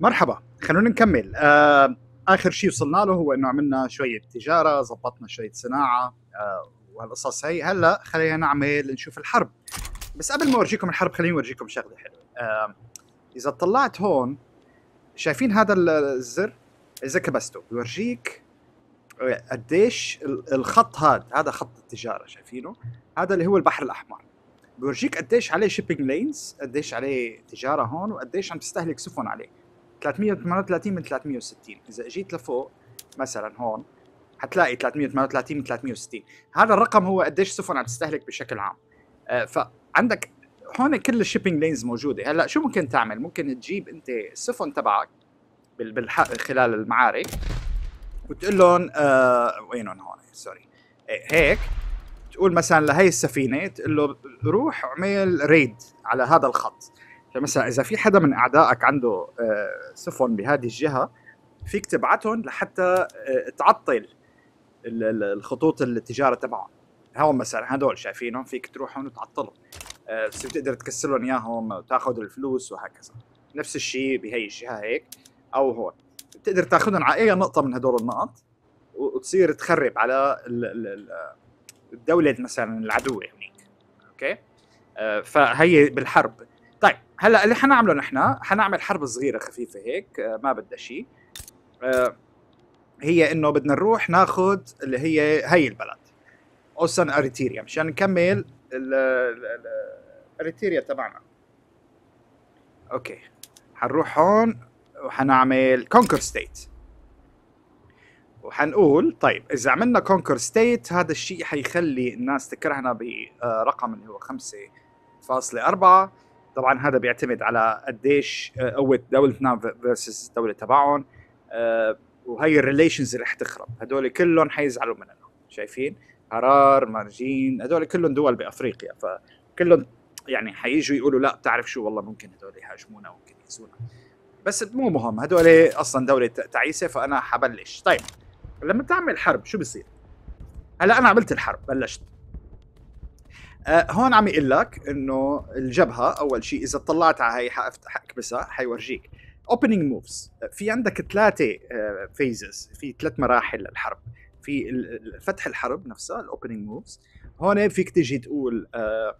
مرحبا خلونا نكمل آه اخر شيء وصلنا له هو انه عملنا شويه تجاره ظبطنا شويه صناعه آه وهالقصص هي هلا خلينا نعمل نشوف الحرب بس قبل ما اورجيكم الحرب خليني اورجيكم شغله حلوه آه اذا طلعت هون شايفين هذا الزر اذا كبسته بيورجيك قديش الخط هذا هذا خط التجاره شايفينه هذا اللي هو البحر الاحمر بيورجيك قديش عليه شيبينج لينز قديش عليه تجاره هون وقديش عم تستهلك سفن عليه 338 من 360 اذا اجيت لفوق مثلا هون حتلاقي 338 من 360 هذا الرقم هو قديش سفن عم تستهلك بشكل عام آه، فعندك هون كل الشيبينج لينز موجوده هلا شو ممكن تعمل ممكن تجيب انت السفن تبعك بالحق خلال المعارك وتقول لهم آه وينهم هون سوري إيه، هيك تقول مثلا لهي السفينه تقول له روح اعمل ريد على هذا الخط فمثلا اذا في حدا من اعدائك عنده آه، سفن بهذه الجهه فيك تبعتهم لحتى آه، تعطل الخطوط التجاره تبعهم هون مثلا هدول شايفينهم فيك تروحهم وتعطلهم آه، بس بتقدر تكسلهم اياهم وتاخذ الفلوس وهكذا نفس الشيء بهي الجهه هيك او هون بتقدر تاخذهم على اي نقطه من هدول النقط وتصير تخرب على الدوله مثلا العدو هنيك اوكي فهي بالحرب طيب هلا اللي حنعمله نحن حنعمل حرب صغيره خفيفه هيك آه، ما بدها شيء آه، هي انه بدنا نروح ناخذ اللي هي هي البلد اوسن اريتيريا مشان نكمل اريتيريا تبعنا اوكي حنروح هون وحنعمل كونكر ستيت وحنقول طيب اذا عملنا كونكر ستيت هذا الشيء حيخلي الناس تكرهنا برقم آه، اللي هو 5.4 طبعا هذا بيعتمد على قديش آه، قوه دوله فيتنام فيرسز الدوله تبعهم آه، وهي الريليشنز اللي رح تخرب هدول كلهم حيزعلوا مننا شايفين قرار مارجين هدول كلهم دول بافريقيا فكلهم يعني حييجوا يقولوا لا بتعرف شو والله ممكن هدول يهاجمونا ممكن يأذونا بس مو مهم هدول اصلا دوله تعيسه فانا حبلش طيب لما تعمل حرب شو بصير هلا انا عملت الحرب بلشت آه، هون عم يقول لك انه الجبهه اول شيء اذا طلعت على هي حكبسها حيورجيك اوبننج موفز في عندك ثلاثه فيزز آه، في ثلاث مراحل للحرب في فتح الحرب نفسها الاوبننج موفز هون فيك تيجي تقول آه،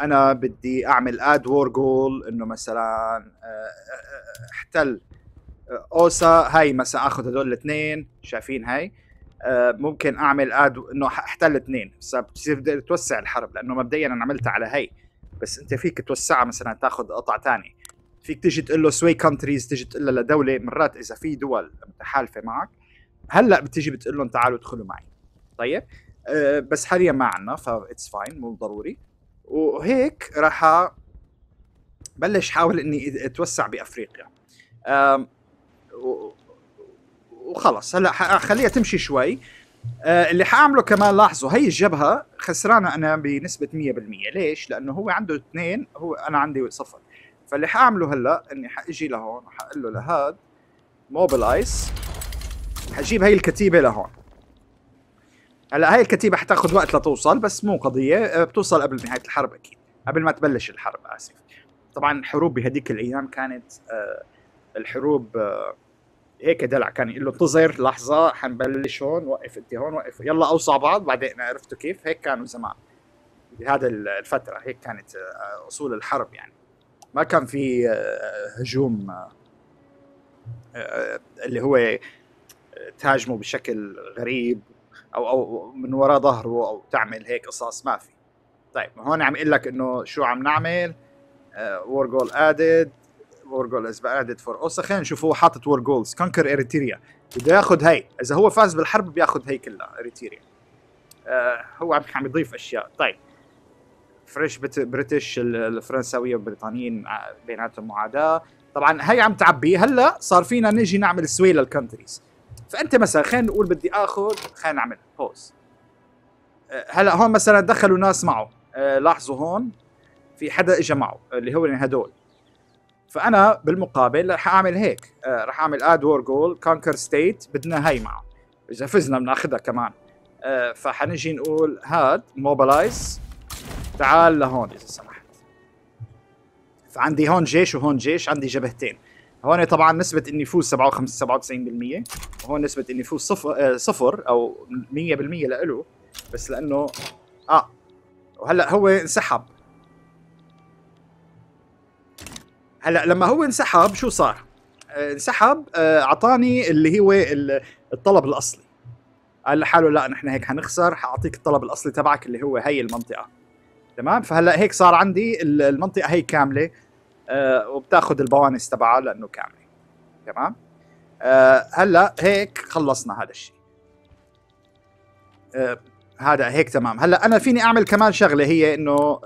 انا بدي اعمل اد وور جول انه مثلا احتل اوسا هاي مثلا اخذ هدول الاثنين شايفين هاي ممكن اعمل اد انه احتل اثنين بس بتصير توسع الحرب لانه مبدئيا انا عملتها على هي بس انت فيك توسعها مثلا تاخذ قطع ثانيه فيك تيجي تقول له سوي كونتريز تيجي تقول لها لدوله مرات اذا في دول متحالفه معك هلا بتيجي بتقول لهم تعالوا ادخلوا معي طيب أه بس حاليا ما عندنا اتس فاين مو ضروري وهيك راح بلش حاول اني اتوسع بافريقيا وخلص هلا خليها تمشي شوي آه اللي حاعمله كمان لاحظوا هي الجبهه خسرانه انا بنسبه 100% ليش؟ لانه هو عنده اثنين هو انا عندي صفر فاللي حاعمله هلا اني حاجي لهون وحقول له لهاد موبلايز حجيب هي الكتيبه لهون هلا هاي الكتيبه حتاخذ وقت لتوصل بس مو قضيه آه، بتوصل قبل نهايه الحرب اكيد قبل ما تبلش الحرب اسف طبعا الحروب بهديك الايام كانت آه الحروب آه هيك دلع كان يقول له انتظر لحظه حنبلش هون وقف انت هون وقف يلا اوصى بعض بعدين عرفتوا كيف هيك كانوا زمان بهذا الفتره هيك كانت آه، اصول الحرب يعني ما كان في آه، هجوم آه، اللي هو تهاجمه بشكل غريب او او من وراء ظهره او تعمل هيك قصص ما في طيب هون عم اقول لك انه شو عم نعمل وور جول ادد اور جول از ادد فور اوسا خلينا نشوف هو حاطط وور جولز كونكر اريتريا بده ياخذ هي اذا هو فاز بالحرب بياخذ هي كلها اريتريا آه هو عم عم يضيف اشياء طيب فريش بريتش الفرنساويه والبريطانيين آه، بيناتهم معاداه طبعا هي عم تعبي هلا صار فينا نجي نعمل سوي للكونتريز فانت مثلا خلينا نقول بدي اخذ خلينا نعمل بوز آه، هلا هون مثلا دخلوا ناس معه آه، لاحظوا هون في حدا اجى معه اللي هو يعني هدول فانا بالمقابل راح اعمل هيك آه، رح راح اعمل اد وور جول كونكر ستيت بدنا هي معه اذا فزنا بناخذها كمان آه، فحنجي نقول هاد موبلايز تعال لهون اذا سمحت فعندي هون جيش وهون جيش عندي جبهتين هون طبعا نسبة اني فوز 97 وهون نسبة اني فوز صفر, آه، صفر او 100% لإله بس لانه اه وهلا هو انسحب هلا لما هو انسحب شو صار؟ آه، انسحب آه، اعطاني اللي هو الطلب الاصلي قال لحاله لا نحن هيك حنخسر حاعطيك الطلب الاصلي تبعك اللي هو هي المنطقه تمام فهلا هيك صار عندي المنطقه هي كامله آه، وبتاخذ البوانس تبعها لانه كامله تمام هلا هيك خلصنا هذا الشيء أه هذا هيك تمام هلا انا فيني اعمل كمان شغله هي انه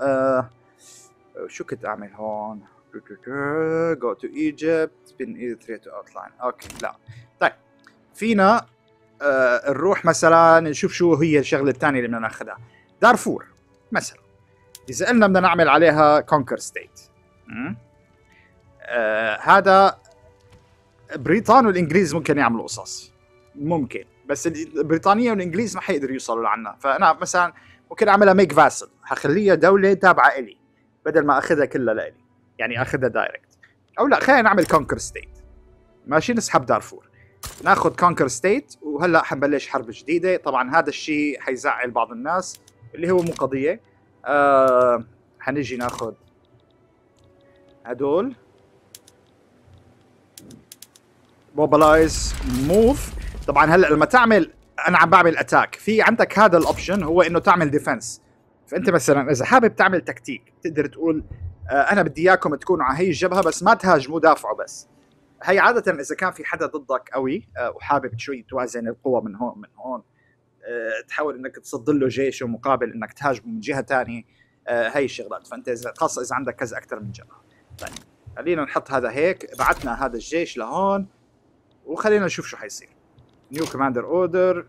شو كنت اعمل هون Go to Egypt بين e to outline اوكي لا طيب فينا آه، نروح مثلا نشوف شو هي الشغله الثانيه اللي بدنا ناخذها دارفور مثلا اذا قلنا بدنا نعمل عليها كونكر ستيت آه، هذا بريطان والانجليز ممكن يعملوا قصص ممكن بس البريطانيه والانجليز ما حيقدروا يوصلوا لعنا فانا مثلا ممكن اعملها ميك فاسل حخليها دوله تابعه الي بدل ما اخذها كلها لالي يعني اخذها دايركت او لا خلينا نعمل كونكر ستيت ماشي نسحب دارفور ناخذ كونكر ستيت وهلا حنبلش حرب جديده طبعا هذا الشيء حيزعل بعض الناس اللي هو مو قضيه آه حنجي ناخذ هدول موبلايز موف طبعا هلا لما تعمل انا عم بعمل اتاك في عندك هذا الاوبشن هو انه تعمل ديفنس فانت مثلا اذا حابب تعمل تكتيك تقدر تقول آه، انا بدي اياكم تكونوا على هي الجبهه بس ما تهاجموا دافعوا بس هي عاده اذا كان في حدا ضدك قوي آه، وحابب شوي توازن القوى من هون من هون آه، تحاول انك تصد له جيشه مقابل انك تهاجمه من جهه ثانيه هي الشغلات فانت اذا خاصه اذا عندك كذا اكثر من جبهه طيب خلينا نحط هذا هيك بعتنا هذا الجيش لهون وخلينا نشوف شو حيصير نيو كوماندر اوردر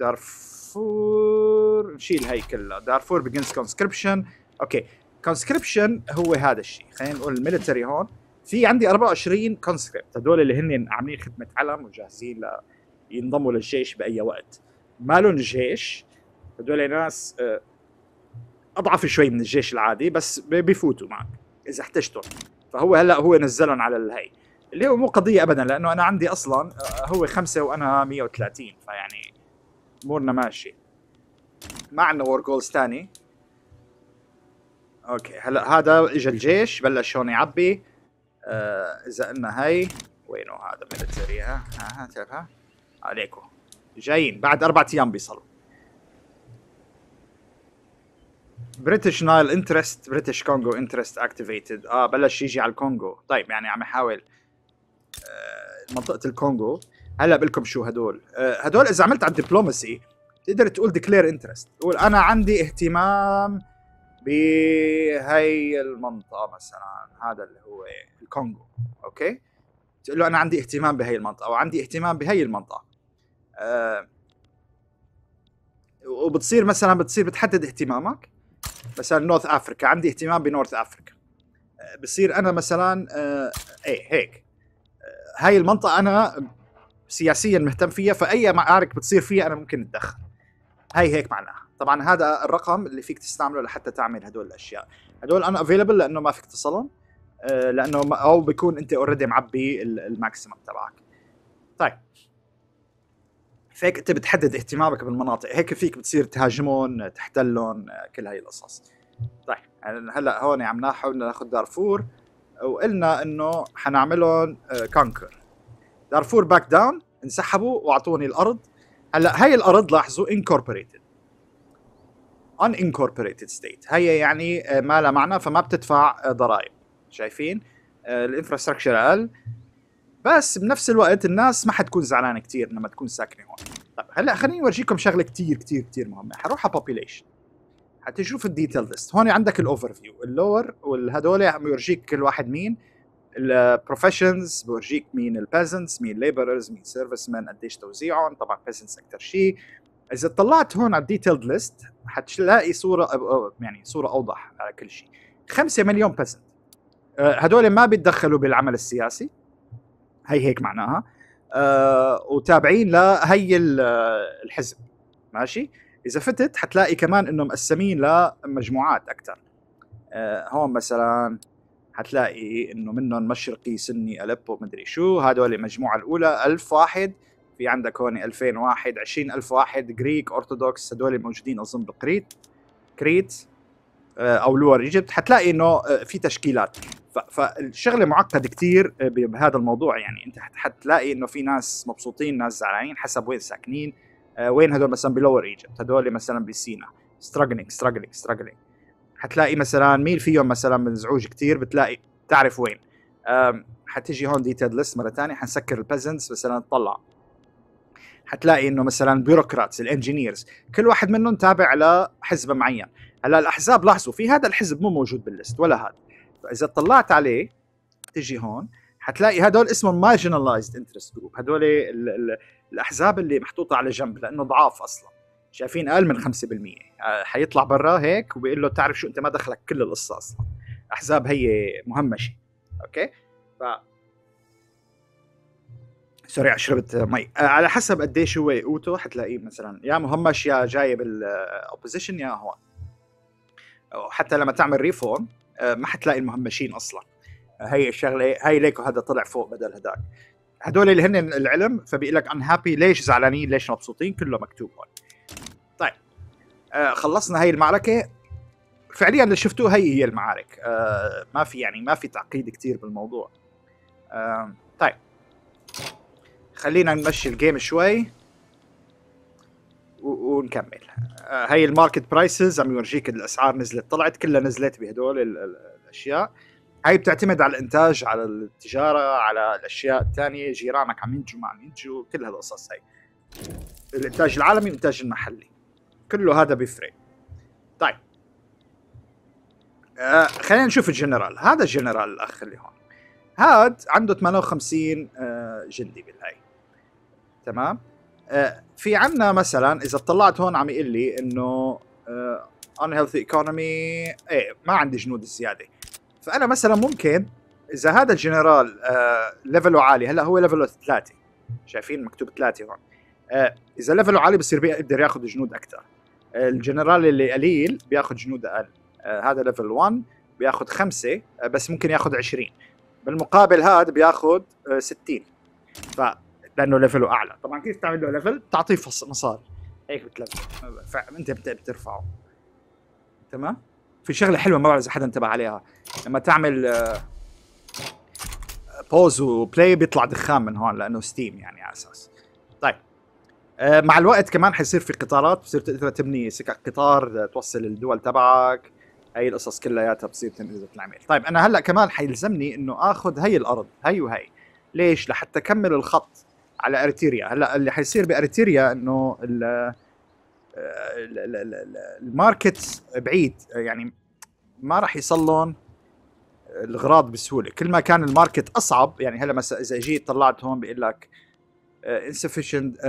دارفور نشيل هي كلها دارفور بيجنز كونسكربشن اوكي كونسكربشن هو هذا الشيء خلينا نقول الميلتري هون في عندي 24 كونسكريبت هدول اللي هن عاملين خدمه علم وجاهزين ل ينضموا للجيش باي وقت مالهم جيش هدول ناس آه، اضعف شوي من الجيش العادي بس بيفوتوا معك اذا احتجتهم فهو هلا هو نزلهم على الهي اللي هو مو قضيه ابدا لانه انا عندي اصلا آه، هو خمسه وانا 130 فيعني امورنا ماشي ما عندنا وور جولز ثاني اوكي هلا هذا اجى الجيش بلش هون يعبي آه، اذا آه قلنا هي وينه هذا ميلتريها ها ها تعرفها عليكم جايين بعد اربع ايام بيصلوا بريتش نايل انترست بريتش كونغو انترست اكتيفيتد اه بلش يجي على الكونغو طيب يعني عم يحاول آه منطقه الكونغو هلا بقول شو هدول آه هدول اذا عملت على الدبلوماسي تقدر تقول ديكلير انترست تقول انا عندي اهتمام بهي المنطقه مثلا هذا اللي هو الكونغو اوكي تقول له انا عندي اهتمام بهي المنطقه او عندي اهتمام بهي المنطقه أه وبتصير مثلا بتصير بتحدد اهتمامك مثلا نورث افريكا عندي اهتمام بنورث افريكا أه بصير انا مثلا أه ايه هيك أه هاي المنطقه انا سياسيا مهتم فيها فاي معارك بتصير فيها انا ممكن اتدخل هاي هيك معناها طبعا هذا الرقم اللي فيك تستعمله لحتى تعمل هدول الاشياء هدول انا افيلبل لانه ما فيك تصلهم آه، لانه او بيكون انت اوريدي معبي الماكسيمم تبعك طيب فيك انت بتحدد اهتمامك بالمناطق هيك فيك بتصير تهاجمون تحتلهم آه، كل هاي القصص طيب يعني هلا هون عم نحاول ناخذ دارفور وقلنا انه حنعملهم كونكر آه، دارفور باك داون انسحبوا واعطوني الارض هلا هاي الارض لاحظوا انكوربوريتد unincorporated state هي يعني آه، ما لها معنى فما بتدفع آه، ضرائب شايفين آه، الانفراستراكشر اقل بس بنفس الوقت الناس ما حتكون زعلانه كثير لما تكون ساكنه هون طيب هلا خليني اورجيكم شغله كثير كثير كثير مهمه حروح على population حتشوف الديتيل ليست هون عندك الاوفر فيو اللور وهدول عم يورجيك كل واحد مين البروفيشنز بورجيك مين البيزنتس مين ليبررز مين مان قديش توزيعهم طبعا بيزنتس اكثر شيء اذا طلعت هون على الديتيلد ليست حتلاقي صوره يعني صوره اوضح على كل شيء 5 مليون بيسنت آه، هدول ما بيتدخلوا بالعمل السياسي هي هيك معناها أه وتابعين لهي الحزب ماشي اذا فتت حتلاقي كمان انه مقسمين لمجموعات اكثر أه هون مثلا حتلاقي انه منهم مشرقي سني الب ومدري شو هدول المجموعه الاولى ألف واحد في عندك هون 2000 واحد 20000 واحد جريك اورثودوكس هدول موجودين اظن بكريت كريت آه، او لور ايجيبت حتلاقي انه آه، في تشكيلات فالشغله معقد كثير آه، بهذا الموضوع يعني انت حتلاقي انه في ناس مبسوطين ناس زعلانين حسب وين ساكنين وين هدول مثلا بلور ايجيبت هدول مثلا بسينا ستراجلينج ستراجلينج ستراجلينج حتلاقي مثلا مين فيهم مثلا منزعوج كثير بتلاقي تعرف وين حتيجي هون ديتيل ليست مره ثانيه حنسكر البيزنتس مثلا تطلع حتلاقي انه مثلا بيروقراتس الانجينيرز كل واحد منهم تابع لحزب معين هلا الاحزاب لاحظوا في هذا الحزب مو موجود بالليست ولا هذا فاذا طلعت عليه تجي هون حتلاقي هدول اسمهم مارجنالايزد انترست جروب هدول الاحزاب اللي محطوطه على جنب لانه ضعاف اصلا شايفين اقل من 5% آه، حيطلع برا هيك وبيقول له تعرف شو انت ما دخلك كل القصه اصلا احزاب هي مهمشه اوكي ف سوري شربت مي آه، على حسب قديش هو قوته حتلاقيه مثلا يا مهمش يا جايب الاوبوزيشن يا هون حتى لما تعمل ريفورم آه، ما حتلاقي المهمشين اصلا هي الشغله هي ليكو هذا طلع فوق بدل هداك هدول اللي هن العلم فبيقول لك ان هابي ليش زعلانين ليش مبسوطين كله مكتوب هون طيب آه، خلصنا هي المعركه فعليا اللي شفتوه هي هي المعارك ما في يعني ما في تعقيد كثير بالموضوع طيب خلينا نمشي الجيم شوي ونكمل آه، هاي الماركت برايسز عم يورجيك الاسعار نزلت طلعت كلها نزلت بهدول الاشياء هاي بتعتمد على الانتاج على التجاره على الاشياء الثانيه جيرانك عم ينتجوا ما عم ينتجوا كل هالقصص هاي الانتاج العالمي والانتاج المحلي كله هذا بيفرق طيب آه خلينا نشوف الجنرال هذا الجنرال الاخ اللي هون هاد عنده 58 آه جندي بالهاي تمام آه، في عنا مثلا اذا طلعت هون عم يقول لي انه آه، unhealthy economy ايه ما عندي جنود زياده فانا مثلا ممكن اذا هذا الجنرال ليفله آه، عالي هلا هو ليفله ثلاثه شايفين مكتوب ثلاثه هون اذا ليفله عالي بصير بيقدر ياخذ جنود اكثر الجنرال اللي قليل بياخذ جنود اقل هذا ليفل 1 بياخذ خمسه بس ممكن ياخذ 20 بالمقابل هذا بياخذ 60 ف لانه ليفله اعلى طبعا كيف تعمل له ليفل بتعطيه مصاري هيك بتلفل فانت بترفعه تمام في شغله حلوه ما بعرف اذا حدا انتبه عليها لما تعمل بوز آه، وبلاي بيطلع دخان من هون لانه ستيم يعني على اساس طيب آه، مع الوقت كمان حيصير في قطارات بصير تقدر تبني سكك قطار توصل الدول تبعك هي القصص كلياتها بتصير تنقذ تنعمل طيب انا هلا كمان حيلزمني انه اخذ هي الارض هي وهي ليش لحتى اكمل الخط على اريتريا هلا اللي حيصير باريتريا انه الماركت بعيد يعني ما راح يصلون الغراض بسهوله كل ما كان الماركت اصعب يعني هلا مثلا اذا جيت طلعت هون بيقول لك آه، insufficient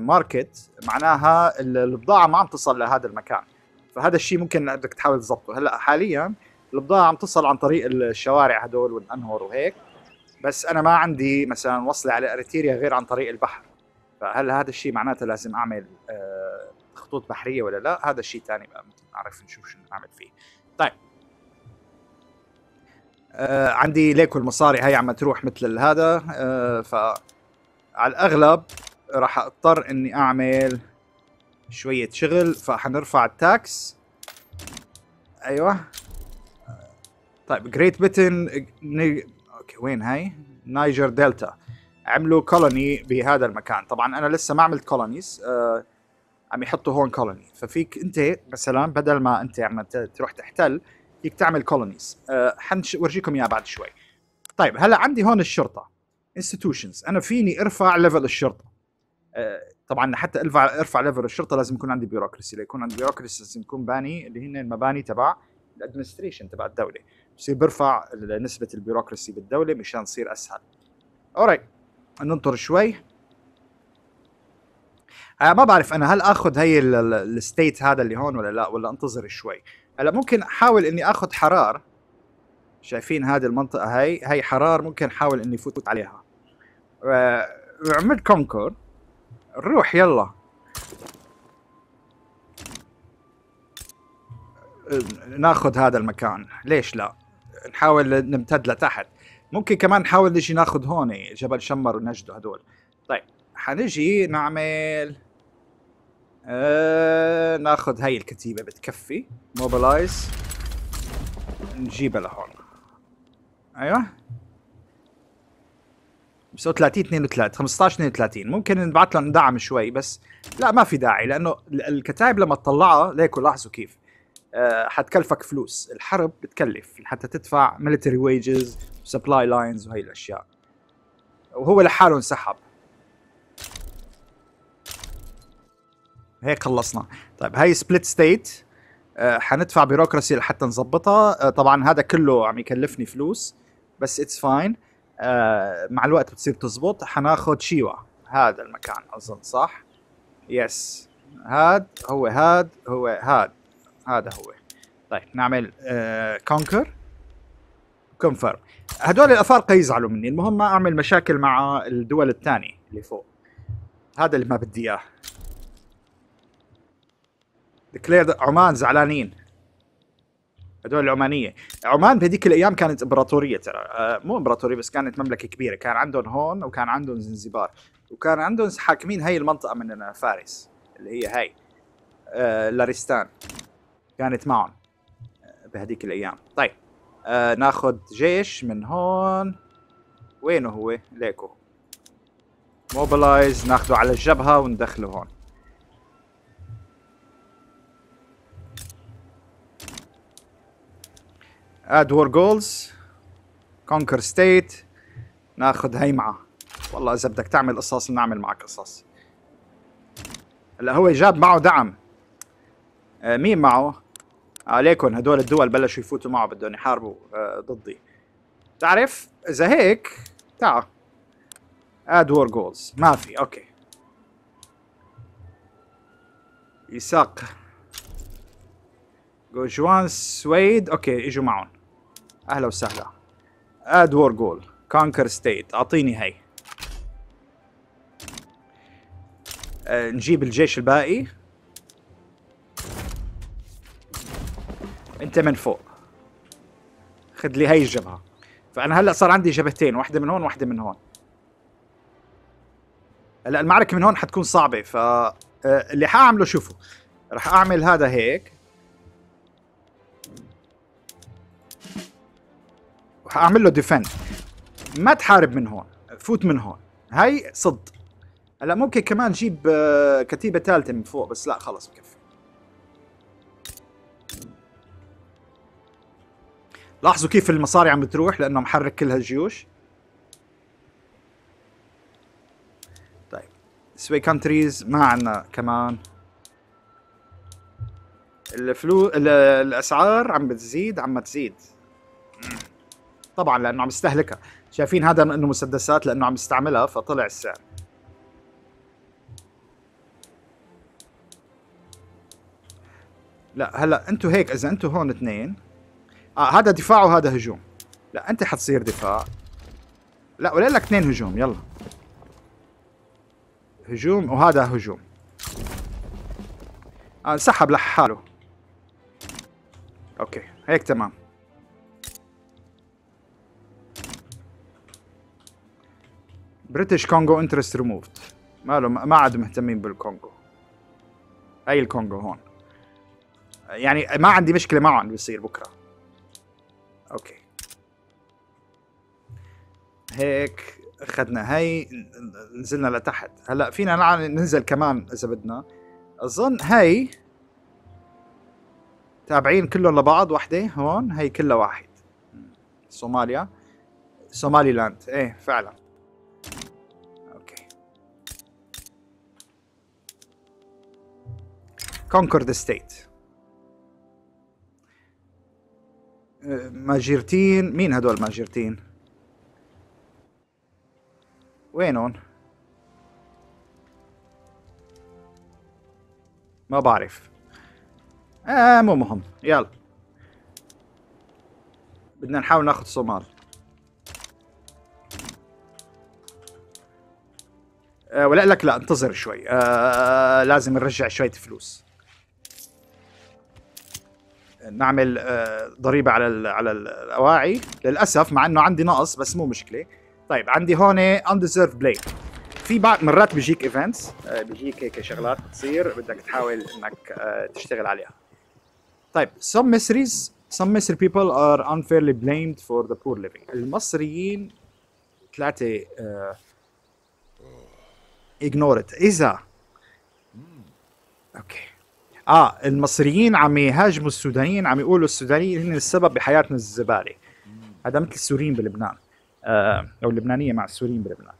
ماركت آه، معناها البضاعه ما عم تصل لهذا المكان فهذا الشيء ممكن بدك تحاول تظبطه هلا حاليا البضاعه عم تصل عن طريق الشوارع هدول والانهر وهيك بس انا ما عندي مثلا وصلة على اريتريا غير عن طريق البحر فهل هذا الشيء معناته لازم اعمل آه، خطوط بحريه ولا لا هذا الشيء ثاني ممكن نعرف نشوف شو نعمل فيه طيب آه عندي ليكو المصاري هي عم تروح مثل هذا آه ف على الاغلب راح اضطر اني اعمل شويه شغل فحنرفع التاكس ايوه طيب جريت بتن اوكي وين هاي نايجر دلتا عملوا كولوني بهذا المكان طبعا انا لسه ما عملت كولونيز آه عم يحطوا هون كولوني ففيك انت مثلا بدل ما انت عم تروح تحتل فيك تعمل كولونيز آه اياها بعد شوي طيب هلا عندي هون الشرطه انستتيوشنز انا فيني ارفع ليفل الشرطه آه طبعا حتى ارفع ارفع ليفل الشرطه لازم يكون عندي بيروقراسي ليكون عندي بيروقراسي لازم يكون باني اللي هن المباني تبع الادمنستريشن تبع الدوله بصير برفع نسبه البيروقراسي بالدوله مشان تصير اسهل اورايت ننطر شوي أه ما بعرف انا هل اخذ هي الستيت هذا اللي هون ولا لا ولا انتظر شوي هلا ممكن احاول اني اخذ حرار شايفين هذه المنطقه هي هي حرار ممكن احاول اني فوت عليها وعملت كونكور نروح يلا آه، ناخذ هذا المكان ليش لا نحاول نمتد لتحت ممكن كمان نحاول نجي ناخذ هون جبل شمر ونجده هدول طيب حنجي نعمل آه ناخذ هاي الكتيبه بتكفي موبلايز نجيبها لهون ايوه بس 30 32 15 32 ممكن نبعث لهم دعم شوي بس لا ما في داعي لانه الكتائب لما تطلعها ليكوا لاحظوا كيف آه، حتكلفك فلوس الحرب بتكلف حتى تدفع ميلتري ويجز سبلاي لاينز وهي الاشياء وهو لحاله انسحب هيك خلصنا طيب هاي سبليت ستيت آه، حندفع بيروقراسي لحتى نظبطها آه، طبعا هذا كله عم يكلفني فلوس بس اتس فاين مع الوقت بتصير تزبط حناخذ شيوا هذا المكان اظن صح يس هاد هو هاد هو هاد هذا هو طيب نعمل كونكر آه، كونفر هدول الافارقه يزعلوا مني المهم ما اعمل مشاكل مع الدول الثانيه اللي فوق هذا اللي ما بدي اياه ديكلير عمان زعلانين هدول العمانيه عمان بهذيك الايام كانت امبراطوريه ترى آه، مو امبراطوريه بس كانت مملكه كبيره كان عندهم هون وكان عندهم زنزبار وكان عندهم حاكمين هاي المنطقه من فارس اللي هي هاي آه لارستان كانت معهم آه، بهذيك الايام طيب آه ناخذ جيش من هون وينه هو ليكو موبلايز ناخذه على الجبهه وندخله هون اد وور جولز كونكر ستيت ناخذ هي معه والله اذا بدك تعمل قصص نعمل معك قصص هلا هو جاب معه دعم آه مين معه عليكم هدول الدول بلشوا يفوتوا معه بدهم يحاربوا آه، ضدي تعرف اذا هيك تعا اد وور جولز ما في اوكي يساق جوجوان سويد اوكي اجوا معهم اهلا وسهلا اد وور جول كونكر ستيت اعطيني هي آه، نجيب الجيش الباقي انت من فوق خذ لي هاي الجبهه فانا هلا صار عندي جبهتين واحده من هون واحده من هون هلا المعركه من هون حتكون صعبه ف آه، اللي حاعمله شوفوا راح اعمل هذا هيك وحاعمل له ديفند ما تحارب من هون فوت من هون هاي صد هلا ممكن كمان جيب آه، كتيبه ثالثه من فوق بس لا خلص بكفي لاحظوا كيف المصاري عم بتروح لانه محرك كل هالجيوش طيب سوي كانتريز ما عندنا كمان الفلو الاسعار عم بتزيد عم تزيد طبعا لانه عم استهلكها شايفين هذا انه مسدسات لانه عم استعملها فطلع السعر لا هلا انتم هيك اذا انتم هون اثنين آه هذا دفاع وهذا هجوم لا انت حتصير دفاع لا ولا لك اثنين هجوم يلا هجوم وهذا هجوم انسحب آه، سحب لحاله اوكي هيك تمام بريتش كونغو انترست ريموفد ما له ما عاد مهتمين بالكونغو اي الكونغو هون يعني ما عندي مشكله معهم بصير بيصير بكره اوكي هيك اخذنا هي نزلنا لتحت هلا فينا ننزل كمان اذا بدنا اظن هي تابعين كلهم لبعض وحده هون هي كلها واحد صوماليا صومالي لاند ايه فعلا اوكي كونكورد ستيت ماجرتين مين هدول ماجرتين وينهم ما بعرف آه مو مهم يلا بدنا نحاول ناخذ صومال آه ولا لك لا انتظر شوي آه لازم نرجع شوية فلوس نعمل آه، ضريبه على على الاواعي للاسف مع انه عندي نقص بس مو مشكله طيب عندي هون أندزيرف بلاي في بعض مرات بيجيك ايفنتس آه، بيجيك هيك شغلات بتصير بدك تحاول انك آه، تشتغل عليها طيب some mysteries some mystery people are unfairly blamed for the poor living المصريين ثلاثة ignore it إذا اوكي اه المصريين عم يهاجموا السودانيين عم يقولوا السودانيين هن السبب بحياتنا الزباله هذا مثل السوريين بلبنان آه او اللبنانيه مع السوريين بلبنان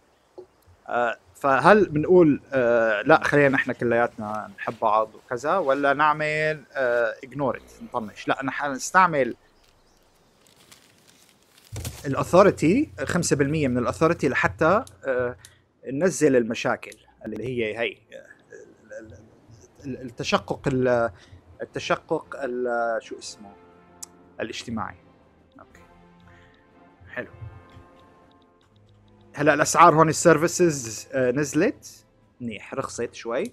آه فهل بنقول آه لا خلينا نحن كلياتنا نحب بعض وكذا ولا نعمل اجنورت آه نطنش لا نحن نستعمل الاثوريتي 5% من الاثوريتي لحتى آه ننزل المشاكل اللي هي هي التشقق التشقق شو اسمه الاجتماعي اوكي حلو هلا الاسعار هون السيرفيسز آه، نزلت منيح رخصت شوي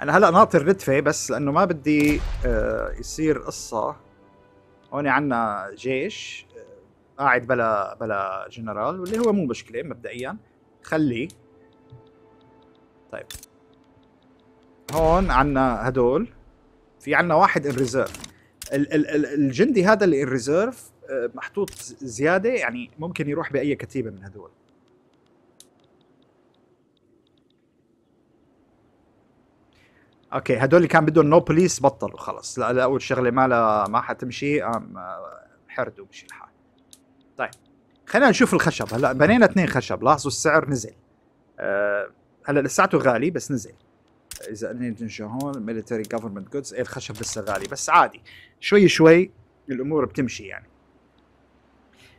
انا هلا ناطر ردفه بس لانه ما بدي آه، يصير قصه هون عنا جيش آه، قاعد بلا بلا جنرال واللي هو مو مشكله مبدئيا خليه طيب هون عنا هدول في عنا واحد ان ريزيرف ال- ال- الجندي هذا اللي ان آه، ريزيرف محطوط زياده يعني ممكن يروح باي كتيبه من هدول اوكي هدول اللي كان بدهم نو بوليس بطلوا خلص لا, لا اول شغله ما لا ما حتمشي قام آه، حرد ومشي الحال طيب خلينا نشوف الخشب هلا بنينا اثنين خشب لاحظوا السعر نزل أه هلا لساته غالي بس نزل اذا هون ميلتري جفرمنت جودز الخشب لسه غالي بس عادي شوي شوي الامور بتمشي يعني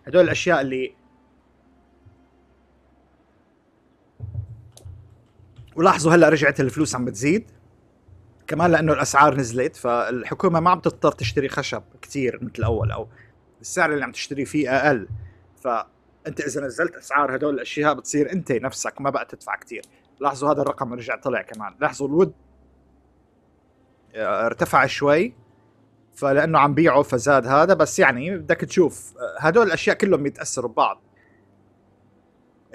هدول الاشياء اللي ولاحظوا هلا رجعت الفلوس عم بتزيد كمان لانه الاسعار نزلت فالحكومه ما عم تضطر تشتري خشب كثير مثل الاول او السعر اللي عم تشتري فيه اقل فانت اذا نزلت اسعار هدول الاشياء بتصير انت نفسك ما بقى تدفع كثير لاحظوا هذا الرقم رجع طلع كمان لاحظوا الود آه، ارتفع شوي فلانه عم بيعه فزاد هذا بس يعني بدك تشوف آه، هدول الاشياء كلهم بيتاثروا ببعض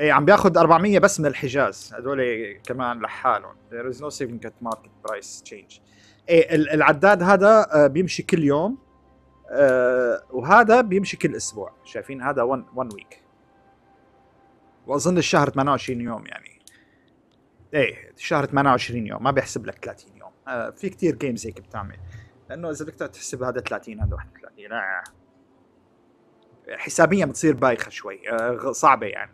اي عم بياخذ 400 بس من الحجاز هدول كمان لحالهم there is no significant market price change اي العداد هذا آه، بيمشي كل يوم وهذا بيمشي كل اسبوع شايفين هذا 1 ويك واظن الشهر 28 يوم يعني ايه شهر 28 يوم ما بيحسب لك 30 يوم آه في كثير جيمز هيك بتعمل لانه اذا بدك تحسب هذا 30 هذا 31 آه. حسابيا بتصير بايخه شوي آه صعبه يعني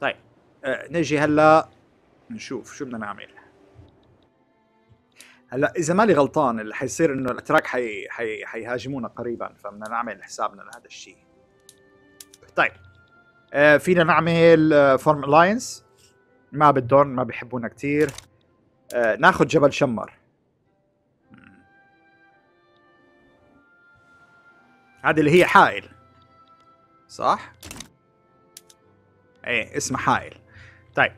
طيب آه نجي هلا نشوف شو بدنا نعمل هلا اذا مالي غلطان اللي حيصير انه الاتراك حي... حي... حيهاجمونا قريبا فبدنا نعمل حسابنا لهذا الشيء طيب آه فينا نعمل فورم آه، الاينس ما بدهم ما بيحبونا كثير آه، ناخذ جبل شمر هذه اللي هي حائل صح؟ ايه اسمها حائل طيب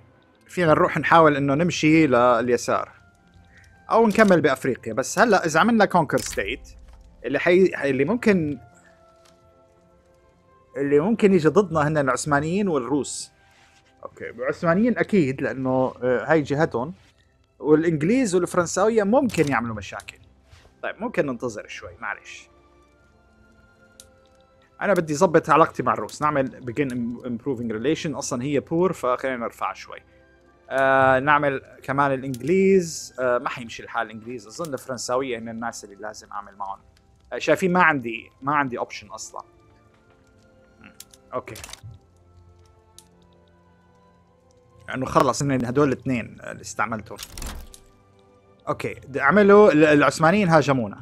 فينا نروح نحاول انه نمشي لليسار او نكمل بافريقيا بس هلا اذا عملنا كونكر ستيت اللي حي... اللي ممكن اللي ممكن يجي ضدنا هن العثمانيين والروس اوكي العثمانيين اكيد لانه آه، هاي جهتهم والانجليز والفرنساويه ممكن يعملوا مشاكل طيب ممكن ننتظر شوي معلش انا بدي ظبط علاقتي مع الروس نعمل begin improving relation اصلا هي بور فخلينا نرفعها شوي آه نعمل كمان الانجليز آه ما حيمشي الحال الانجليز اظن الفرنساويه هن الناس اللي لازم اعمل معهم آه شايفين ما عندي ما عندي اوبشن اصلا اوكي يعني خلص ان هدول الاثنين اللي استعملتهم اوكي عملوا العثمانيين هاجمونا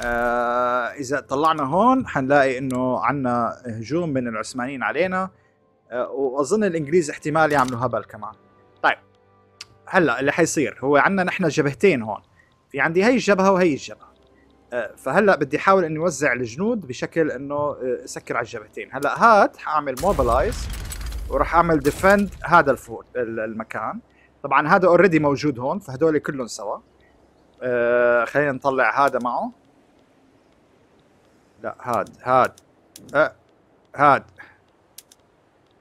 آه اذا طلعنا هون حنلاقي انه عندنا هجوم من العثمانيين علينا آه واظن الانجليز احتمال يعملوا هبل كمان طيب هلا اللي حيصير هو عندنا نحن جبهتين هون في عندي هي الجبهه وهي الجبهه آه فهلا بدي احاول اني اوزع الجنود بشكل انه آه، اسكر على الجبهتين هلا هات حاعمل موبلايز وراح اعمل ديفند هذا الفور المكان طبعا هذا اوريدي موجود هون فهدول كلهم سوا آه خلينا نطلع هذا معه لا هاد هاد أه هاد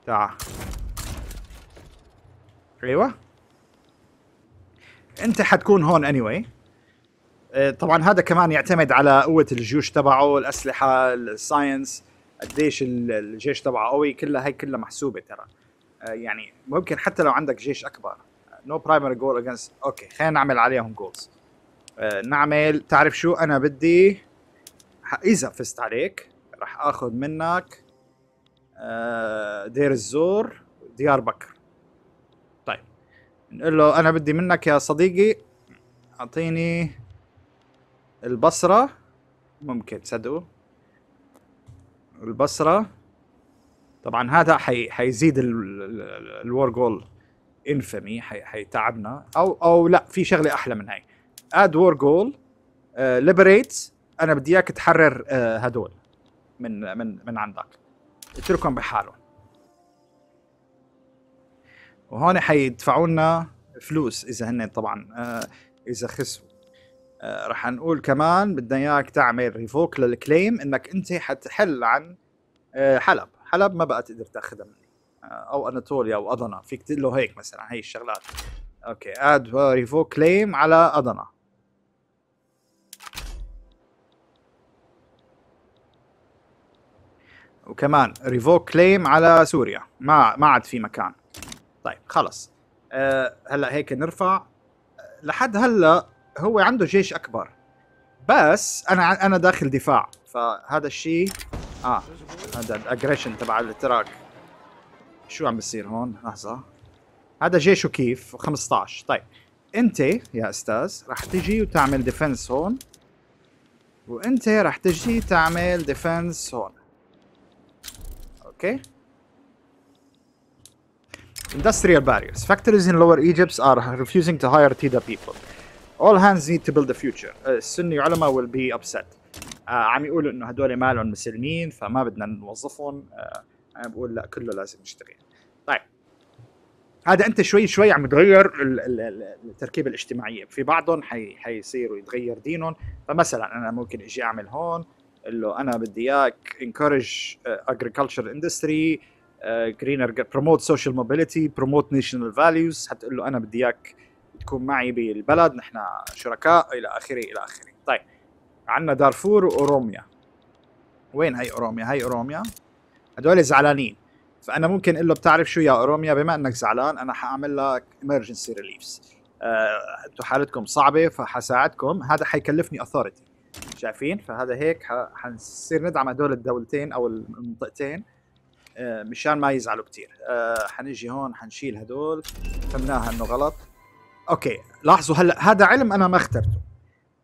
تعا ايوه انت حتكون هون anyway آه، طبعا هذا كمان يعتمد على قوه الجيوش تبعه الاسلحه الساينس قديش الجيش تبعه قوي كلها هي كلها محسوبه ترى آه، يعني ممكن حتى لو عندك جيش اكبر نو برايمري جول اجينست اوكي خلينا نعمل عليهم جولز آه، نعمل تعرف شو انا بدي اذا فزت عليك راح اخذ منك آه، دير الزور ديار بكر طيب نقول له انا بدي منك يا صديقي اعطيني البصره ممكن تصدقوا البصره طبعا هذا حي... حيزيد الور جول انفمي حي... حيتعبنا او او لا في شغله احلى من هاي اد وور جول ليبريت انا بدي اياك تحرر uh, هدول من من من عندك اتركهم بحالهم وهون حيدفعوا لنا فلوس اذا هن طبعا uh, اذا خسروا آه، رح نقول كمان بدنا اياك تعمل ريفوك للكليم انك انت حتحل عن آه، حلب حلب ما بقى تقدر تاخذها مني آه، او اناتوليا او اضنا فيك تقول له هيك مثلا هي الشغلات اوكي اد ريفوك كليم على اضنا وكمان ريفوك كليم على سوريا ما ما عاد في مكان طيب خلص أه هلا هيك نرفع لحد هلا هو عنده جيش اكبر بس انا انا داخل دفاع فهذا الشيء اه هذا الاجريشن تبع الاتراك شو عم بصير هون لحظه هذا جيشه كيف 15 طيب انت يا استاذ رح تجي وتعمل ديفنس هون وانت رح تجي تعمل ديفنس هون اوكي Industrial barriers. Factories in Lower Egypt are refusing to hire TIDA people. all hands need to build the future uh, السني علماء will be upset uh, عم يقولوا انه هدول مالهم مسلمين فما بدنا نوظفهم uh, انا بقول لا كله لازم يشتغل طيب هذا انت شوي شوي عم تغير التركيبه الاجتماعيه في بعضهم حي حيصيروا يتغير دينهم فمثلا انا ممكن اجي اعمل هون اللي uh، uh، له انا بدي اياك انكورج اجريكلتشر اندستري جرينر بروموت سوشيال موبيليتي بروموت ناشونال فاليوز حتقول له انا بدي اياك تكون معي بالبلد نحن شركاء الى اخره الى اخره طيب عندنا دارفور واوروميا وين هي اوروميا هي اوروميا هدول زعلانين فانا ممكن اقول له بتعرف شو يا اوروميا بما انك زعلان انا حاعمل لك ايمرجنسي ريليفز انتم حالتكم صعبه فحساعدكم هذا حيكلفني اثورتي شايفين فهذا هيك حنصير ندعم هدول الدولتين او المنطقتين آه، مشان ما يزعلوا كثير آه، حنيجي هون حنشيل هدول فهمناها انه غلط اوكي لاحظوا هلا هذا علم انا ما اخترته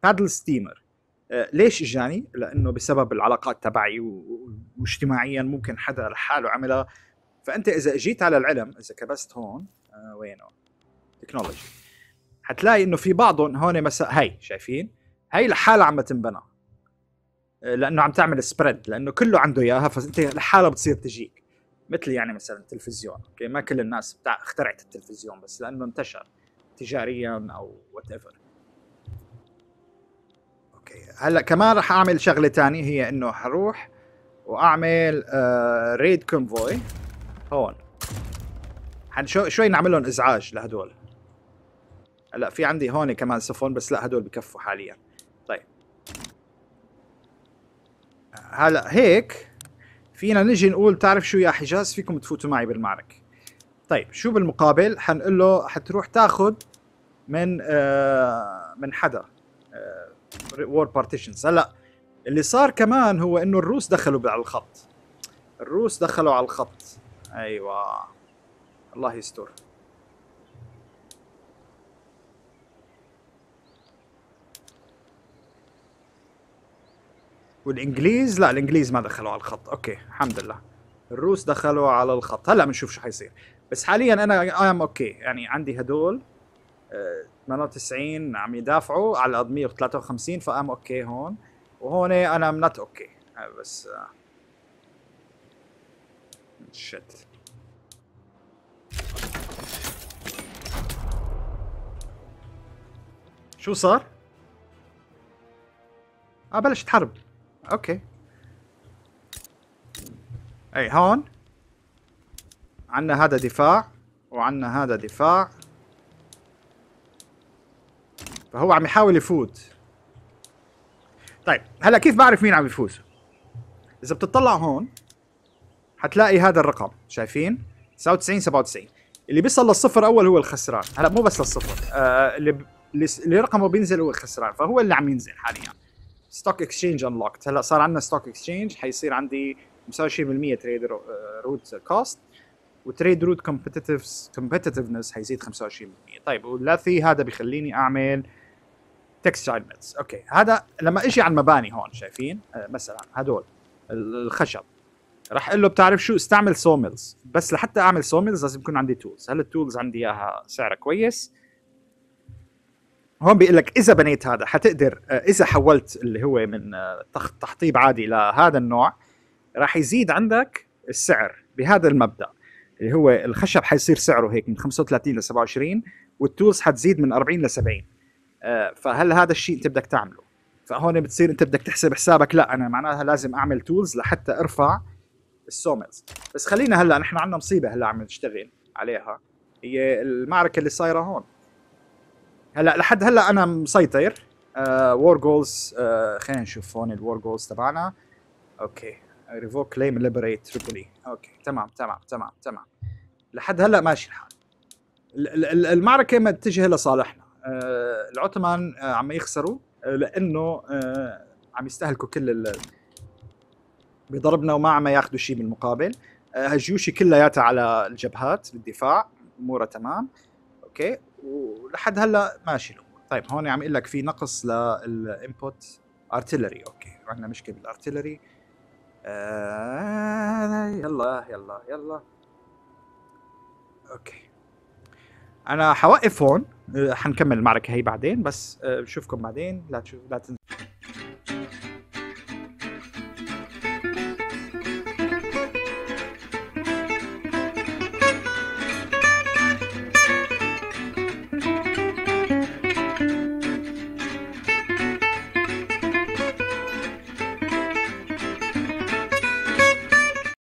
بادل ستيمر آه، ليش اجاني؟ لانه بسبب العلاقات تبعي واجتماعيا ممكن حدا لحاله عملها فانت اذا اجيت على العلم اذا كبست هون آه، وينه؟ تكنولوجي حتلاقي انه في بعضهم هون مثلا هي شايفين؟ هي لحالها عم تنبنى آه، لانه عم تعمل سبريد لانه كله عنده اياها فانت لحالها بتصير تجيك مثل يعني مثلا التلفزيون اوكي ما كل الناس بتاع اخترعت التلفزيون بس لانه انتشر تجاريا او وات ايفر اوكي هلا كمان راح اعمل شغله ثانيه هي انه حروح واعمل آه ريد كونفوي هون حنشو شوي نعمل لهم ازعاج لهدول هلا في عندي هون كمان سفن بس لا هدول بكفوا حاليا طيب آه، هلا هيك فينا نجي نقول تعرف شو يا حجاز فيكم تفوتوا معي بالمعركه طيب شو بالمقابل حنقول له حتروح تاخذ من آه من حدا وور آه، بارتيشنز هلا اللي صار كمان هو انه الروس دخلوا على الخط الروس دخلوا على الخط ايوه الله يستر والانجليز لا الانجليز ما دخلوا على الخط اوكي الحمد لله الروس دخلوا على الخط هلا بنشوف شو حيصير بس حاليا انا اي ام اوكي يعني عندي هدول 98 آه، عم يدافعوا على 153 ام اوكي هون وهون انا ام نوت اوكي بس شت آه، شو صار؟ اه بلشت حرب اوكي اي هون عندنا هذا دفاع وعندنا هذا دفاع فهو عم يحاول يفوت طيب هلا كيف بعرف مين عم يفوز اذا بتطلع هون حتلاقي هذا الرقم شايفين 99 97 اللي بيصل للصفر اول هو الخسران هلا مو بس للصفر آه اللي ب... اللي رقمه بينزل هو الخسران فهو اللي عم ينزل حاليا ستوك اكسشينج انلوكت هلا صار عندنا ستوك اكسشينج حيصير عندي 25% تريد روت كوست آه، وتريد روت كومبتتفنس حيزيد 25% طيب واللاثي هذا بيخليني اعمل تكستايل ميتس اوكي هذا لما اجي على المباني هون شايفين آه مثلا هدول الخشب راح اقول له بتعرف شو استعمل سوميلز بس لحتى اعمل سوميلز لازم يكون عندي تولز هل التولز عندي اياها سعرها كويس هون بيقول لك اذا بنيت هذا حتقدر آه، اذا حولت اللي هو من آه، تحطيب عادي لهذا النوع راح يزيد عندك السعر بهذا المبدا اللي هو الخشب حيصير سعره هيك من 35 ل 27 والتولز حتزيد من 40 ل 70 فهل هذا الشيء انت بدك تعمله فهون بتصير انت بدك تحسب حسابك لا انا معناها لازم اعمل تولز لحتى ارفع السوملز بس خلينا هلا نحن عندنا مصيبه هلا عم نشتغل عليها هي المعركه اللي صايره هون هلا لحد هلا انا مسيطر وور آه، جولز آه، خلينا نشوف هون الور جولز تبعنا اوكي ريفوك كليم ليبريت تريبولي اوكي تمام تمام تمام تمام لحد هلا ماشي الحال المعركه متجهه لصالحنا آه، العثمان آه، عم يخسروا آه، لانه عم يستهلكوا كل ال... بضربنا وما عم ياخذوا شيء بالمقابل هالجيوشي كلياتها على الجبهات بالدفاع امورها تمام اوكي ولحد هلا ماشي الامور طيب هون عم يقول لك في نقص للانبوت ارتلري اوكي عندنا مشكله بالارتلري آه يلا يلا يلا اوكي انا حوقف هون أه، حنكمل المعركه هي بعدين بس أه، بشوفكم بعدين لا تشوف لا تنسوا